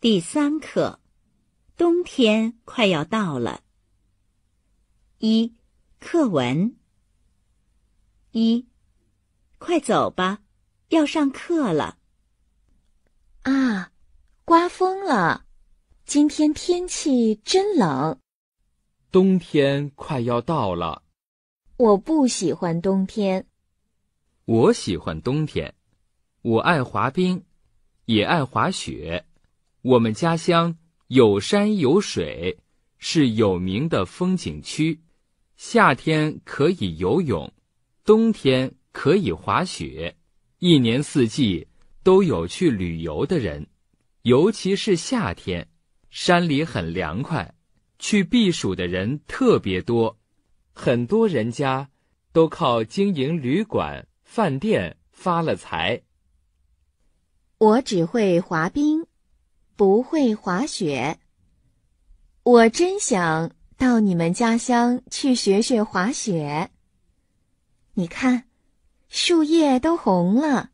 第三课，冬天快要到了。一课文一，快走吧，要上课了。啊，刮风了，今天天气真冷。冬天快要到了。我不喜欢冬天。我喜欢冬天，我爱滑冰，也爱滑雪。我们家乡有山有水，是有名的风景区。夏天可以游泳，冬天可以滑雪，一年四季都有去旅游的人。尤其是夏天，山里很凉快，去避暑的人特别多。很多人家都靠经营旅馆、饭店发了财。我只会滑冰。不会滑雪。我真想到你们家乡去学学滑雪。你看，树叶都红了，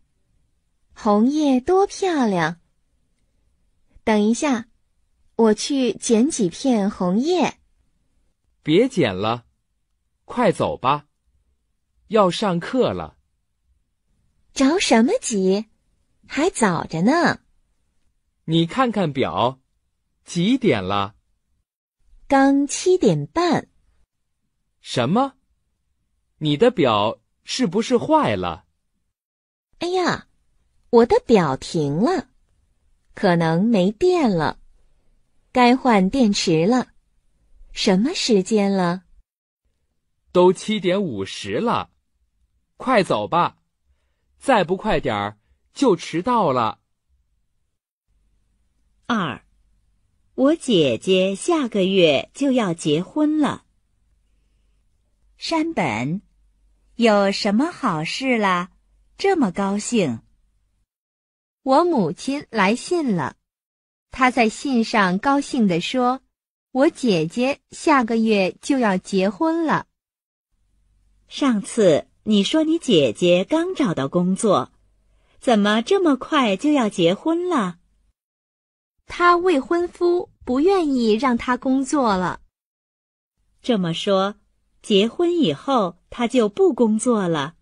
红叶多漂亮。等一下，我去捡几片红叶。别捡了，快走吧，要上课了。着什么急？还早着呢。你看看表，几点了？刚七点半。什么？你的表是不是坏了？哎呀，我的表停了，可能没电了，该换电池了。什么时间了？都七点五十了，快走吧，再不快点儿就迟到了。二，我姐姐下个月就要结婚了。山本，有什么好事啦？这么高兴？我母亲来信了，她在信上高兴地说：“我姐姐下个月就要结婚了。”上次你说你姐姐刚找到工作，怎么这么快就要结婚了？他未婚夫不愿意让他工作了。这么说，结婚以后他就不工作了。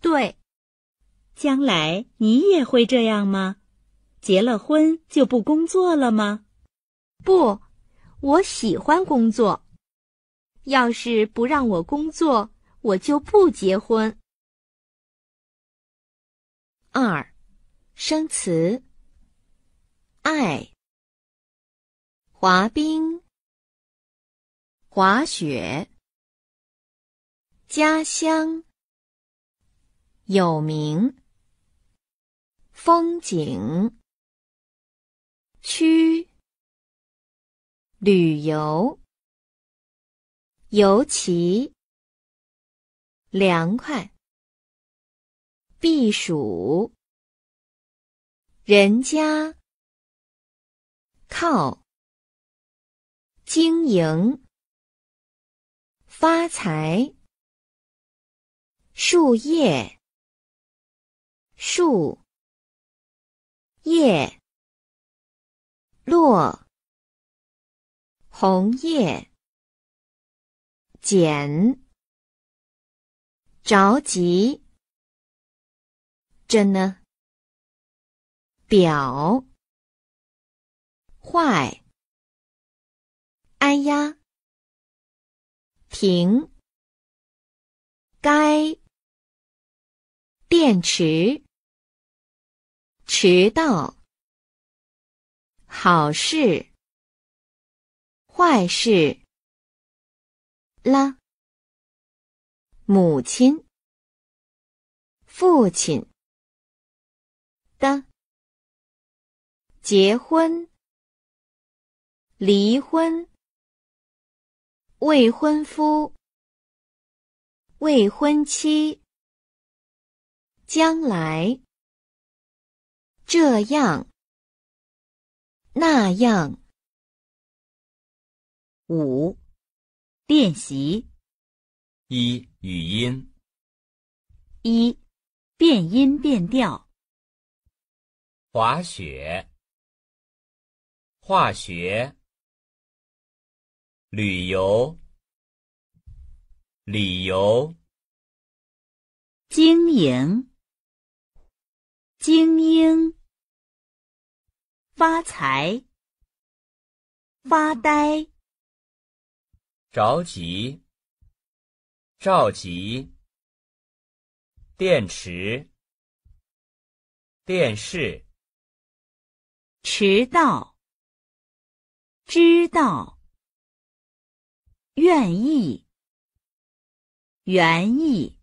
对，将来你也会这样吗？结了婚就不工作了吗？不，我喜欢工作。要是不让我工作，我就不结婚。二，生词。爱滑冰、滑雪，家乡有名风景区，旅游尤其凉快，避暑人家。靠经营发财，树叶树叶落，红叶捡着急真呢，表。坏！哎呀！停！该电池迟到，好事坏事啦，母亲、父亲的结婚。离婚。未婚夫。未婚妻。将来。这样。那样。五，练习。一语音。一，变音变调。滑雪。化学。旅游，旅游，经营，精英，发财，发呆，着急，召集，电池，电视，迟到，知道。愿意，愿意。